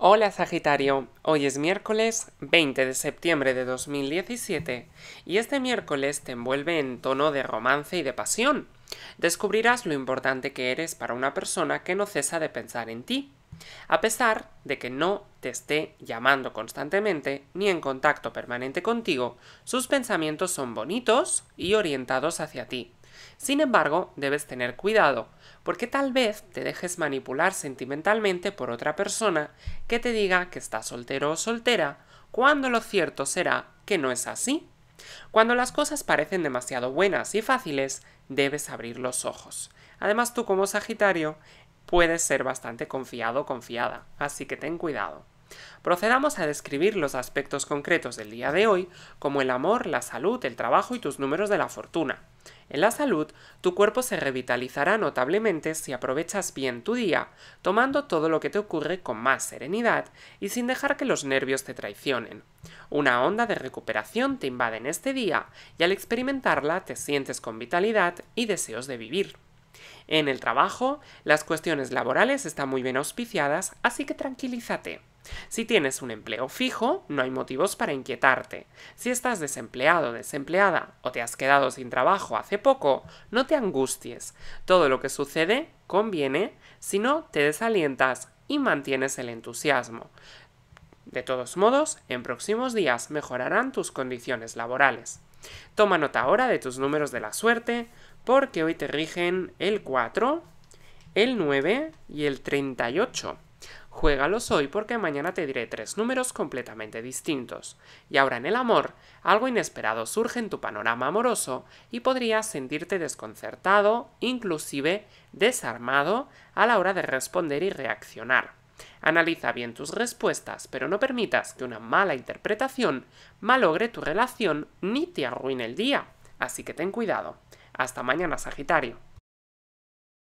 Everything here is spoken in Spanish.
Hola Sagitario, hoy es miércoles 20 de septiembre de 2017 y este miércoles te envuelve en tono de romance y de pasión. Descubrirás lo importante que eres para una persona que no cesa de pensar en ti, a pesar de que no te esté llamando constantemente ni en contacto permanente contigo, sus pensamientos son bonitos y orientados hacia ti. Sin embargo, debes tener cuidado, porque tal vez te dejes manipular sentimentalmente por otra persona que te diga que está soltero o soltera, cuando lo cierto será que no es así. Cuando las cosas parecen demasiado buenas y fáciles, debes abrir los ojos. Además, tú como Sagitario puedes ser bastante confiado o confiada, así que ten cuidado. Procedamos a describir los aspectos concretos del día de hoy, como el amor, la salud, el trabajo y tus números de la fortuna. En la salud, tu cuerpo se revitalizará notablemente si aprovechas bien tu día, tomando todo lo que te ocurre con más serenidad y sin dejar que los nervios te traicionen. Una onda de recuperación te invade en este día y al experimentarla te sientes con vitalidad y deseos de vivir. En el trabajo, las cuestiones laborales están muy bien auspiciadas, así que tranquilízate. Si tienes un empleo fijo, no hay motivos para inquietarte. Si estás desempleado, o desempleada o te has quedado sin trabajo hace poco, no te angusties. Todo lo que sucede conviene, si no te desalientas y mantienes el entusiasmo. De todos modos, en próximos días mejorarán tus condiciones laborales. Toma nota ahora de tus números de la suerte, porque hoy te rigen el 4, el 9 y el 38. Juégalos hoy porque mañana te diré tres números completamente distintos. Y ahora en el amor, algo inesperado surge en tu panorama amoroso y podrías sentirte desconcertado, inclusive desarmado, a la hora de responder y reaccionar. Analiza bien tus respuestas, pero no permitas que una mala interpretación malogre tu relación ni te arruine el día. Así que ten cuidado. Hasta mañana, Sagitario.